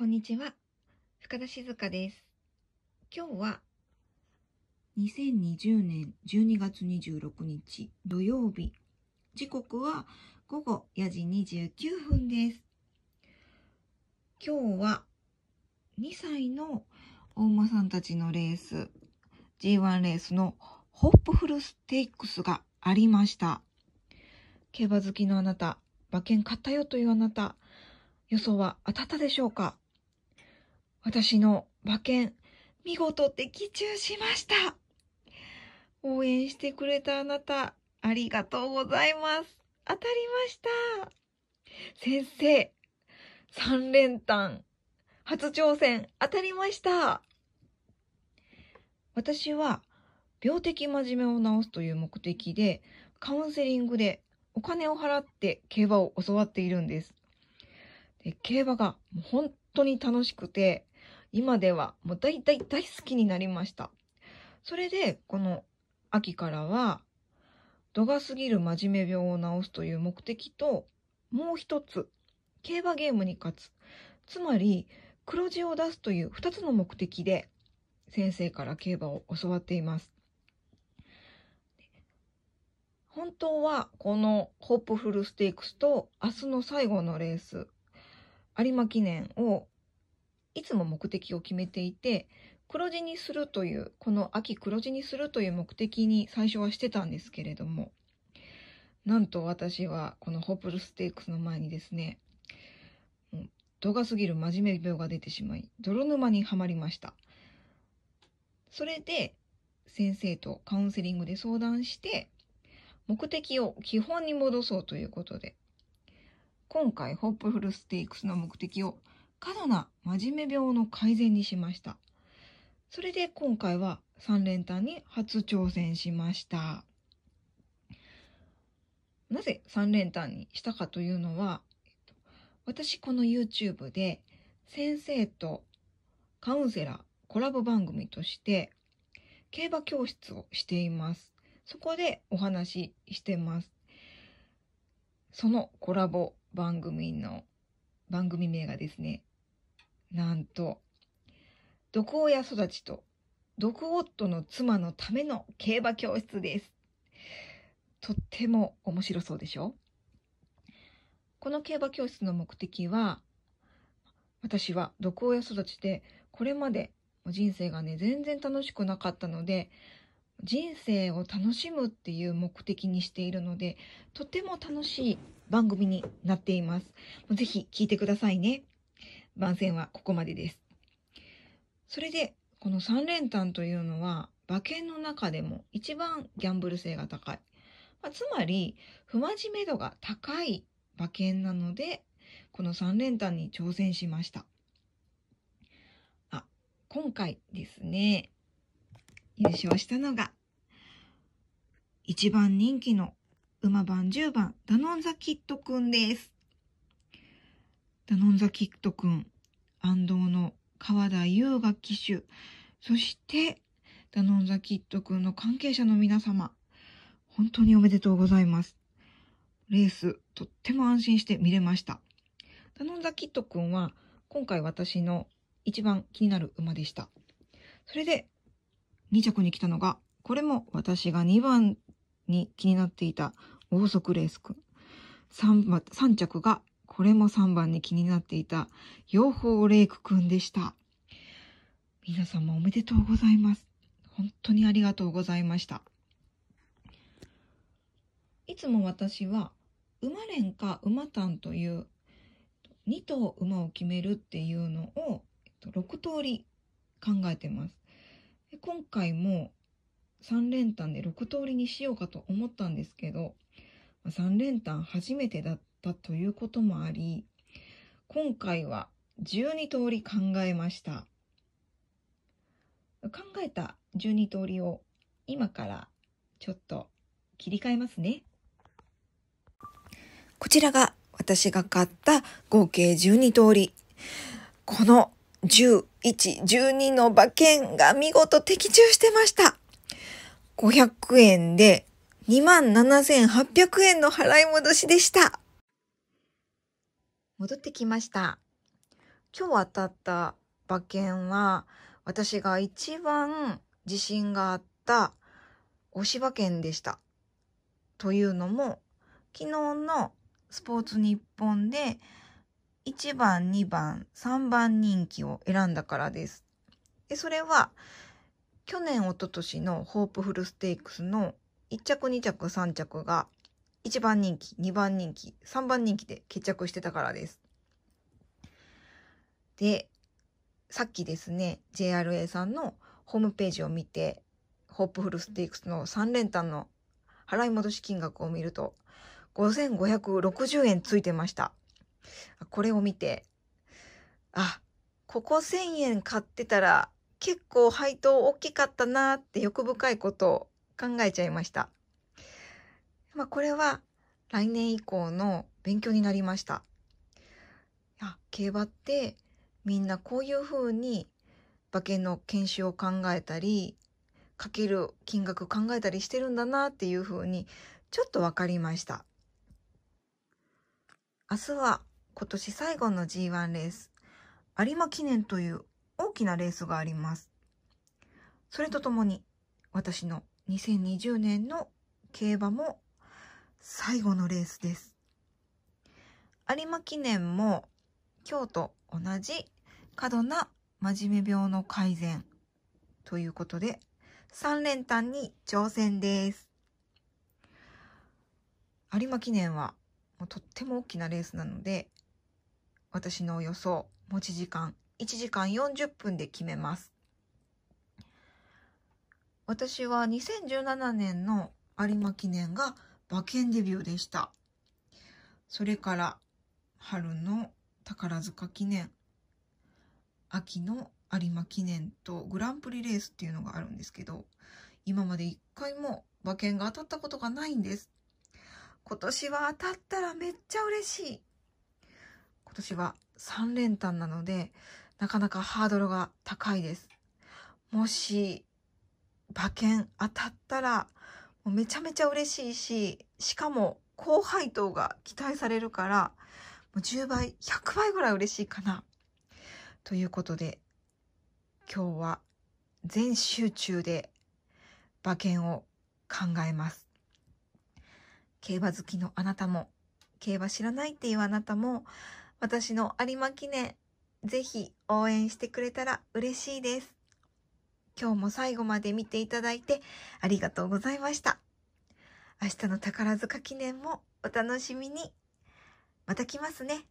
こんにちは。深田静香です。今日は2020年12月26日土曜日。時刻は午後4時29分です。今日は2歳のお馬さんたちのレース、G1 レースのホップフルステークスがありました。競馬好きのあなた、馬券買ったよというあなた、予想は当たったでしょうか私の馬券、見事的中しました。応援してくれたあなた、ありがとうございます。当たりました。先生、三連単、初挑戦、当たりました。私は、病的真面目を治すという目的で、カウンセリングでお金を払って競馬を教わっているんです。で競馬が本当に楽しくて、今ではもう大大大好きになりました。それで、この秋からは、度が過ぎる真面目病を治すという目的と、もう一つ、競馬ゲームに勝つ。つまり、黒字を出すという二つの目的で、先生から競馬を教わっています。本当は、このホープフルステークスと、明日の最後のレース、有馬記念をいつも目的を決めていて、黒字にするという、この秋黒字にするという目的に最初はしてたんですけれども、なんと私はこのホープルステークスの前にですね、度が過ぎる真面目病が出てしまい、泥沼にはまりました。それで、先生とカウンセリングで相談して、目的を基本に戻そうということで、今回ホップフルステークスの目的を過度な真面目病の改善にしました。それで今回は3連単に初挑戦しました。なぜ3連単にしたかというのは、私この YouTube で先生とカウンセラーコラボ番組として競馬教室をしています。そこでお話ししてます。そのコラボ番組の番組名がですね、なんと、毒親育ちと、毒夫の妻のための競馬教室です。とっても面白そうでしょこの競馬教室の目的は、私は毒親育ちで、これまで人生がね、全然楽しくなかったので、人生を楽しむっていう目的にしているので、とても楽しい番組になっています。ぜひ聞いてくださいね。番宣はここまでです。それで、この三連単というのは、馬券の中でも一番ギャンブル性が高い。まあ、つまり、不真面目度が高い馬券なので、この三連単に挑戦しました。あ、今回ですね、優勝したのが、一番人気の馬番10番、ダノンザキットくんです。ダノンザキット君、安藤の川田優雅騎手、そして、ダノンザキット君の関係者の皆様、本当におめでとうございます。レース、とっても安心して見れました。ダノンザキット君は、今回私の一番気になる馬でした。それで、2着に来たのが、これも私が2番に気になっていた、王則レース君。3, 3着がこれも3番に気になっていた、養蜂レイクくんでした。皆様おめでとうございます。本当にありがとうございました。いつも私は、馬連か馬単という2頭馬を決めるっていうのを6通り考えてます。今回も3連単で6通りにしようかと思ったんですけど3連単初めてだっったということもあり、今回は12通り考えました。考えた12通りを今からちょっと切り替えますね。こちらが私が買った合計12通り。この11、12の馬券が見事的中してました。500円で27,800円の払い戻しでした。戻ってきました。今日当たった馬券は、私が一番自信があった押し馬券でした。というのも、昨日のスポーツ日本で1番、2番、3番人気を選んだからです。でそれは、去年、おととしのホープフルステークスの1着、2着、3着が1番人気、2番人気、3番人気で決着してたからです。で、さっきですね、JRA さんのホームページを見て、ホープフルステークスの3連単の払い戻し金額を見ると、5560円ついてました。これを見て、あ、ここ1000円買ってたら結構配当大きかったなーって欲深いことを考えちゃいました。まあ、これは来年以降の勉強になりました。いや競馬ってみんなこういうふうに馬券の研修を考えたりかける金額考えたりしてるんだなっていうふうにちょっと分かりました明日は今年最後の G1 レース有馬記念という大きなレースがありますそれとともに私の2020年の競馬も最後のレースです。有馬記念も今日と同じ過度な真面目病の改善ということで3連単に挑戦です。有馬記念はもうとっても大きなレースなので私の予想持ち時間1時間40分で決めます。私は2017年の有馬記念が馬券デビューでした。それから、春の宝塚記念、秋の有馬記念とグランプリレースっていうのがあるんですけど、今まで一回も馬券が当たったことがないんです。今年は当たったらめっちゃ嬉しい。今年は3連単なので、なかなかハードルが高いです。もし、馬券当たったら、めちゃめちゃ嬉しいし、しかも高配当が期待されるから、もう10倍、100倍ぐらい嬉しいかな。ということで、今日は全集中で馬券を考えます。競馬好きのあなたも、競馬知らないっていうあなたも、私の有馬記念、ぜひ応援してくれたら嬉しいです。今日も最後まで見ていただいてありがとうございました。明日の宝塚記念もお楽しみに。また来ますね。